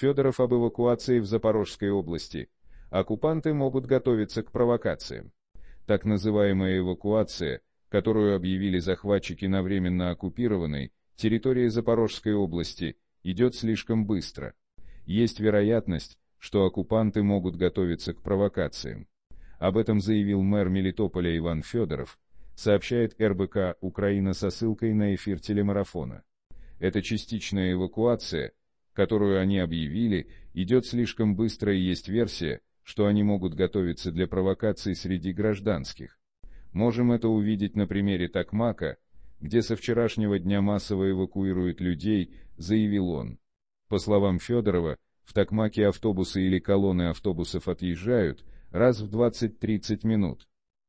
Федоров об эвакуации в Запорожской области. Оккупанты могут готовиться к провокациям. Так называемая эвакуация, которую объявили захватчики на временно оккупированной территории Запорожской области, идет слишком быстро. Есть вероятность, что оккупанты могут готовиться к провокациям. Об этом заявил мэр Мелитополя Иван Федоров, сообщает РБК «Украина» со ссылкой на эфир телемарафона. Это частичная эвакуация – которую они объявили, идет слишком быстро и есть версия, что они могут готовиться для провокаций среди гражданских. Можем это увидеть на примере Такмака, где со вчерашнего дня массово эвакуируют людей, заявил он. По словам Федорова, в Такмаке автобусы или колонны автобусов отъезжают раз в 20-30 минут.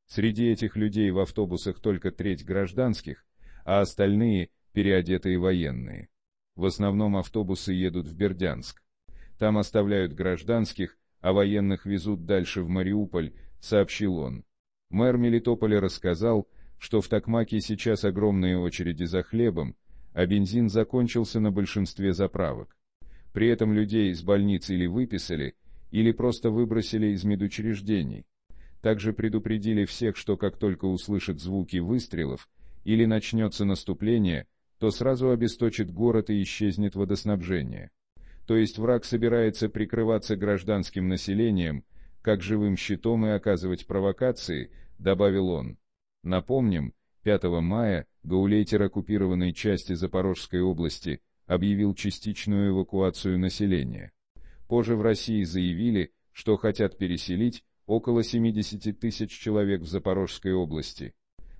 Среди этих людей в автобусах только треть гражданских, а остальные – переодетые военные. В основном автобусы едут в Бердянск. Там оставляют гражданских, а военных везут дальше в Мариуполь, сообщил он. Мэр Мелитополя рассказал, что в Токмаке сейчас огромные очереди за хлебом, а бензин закончился на большинстве заправок. При этом людей из больниц или выписали, или просто выбросили из медучреждений. Также предупредили всех, что как только услышат звуки выстрелов или начнется наступление, то сразу обесточит город и исчезнет водоснабжение. То есть враг собирается прикрываться гражданским населением, как живым щитом и оказывать провокации, добавил он. Напомним, 5 мая гаулейтер оккупированной части Запорожской области объявил частичную эвакуацию населения. Позже в России заявили, что хотят переселить около 70 тысяч человек в Запорожской области.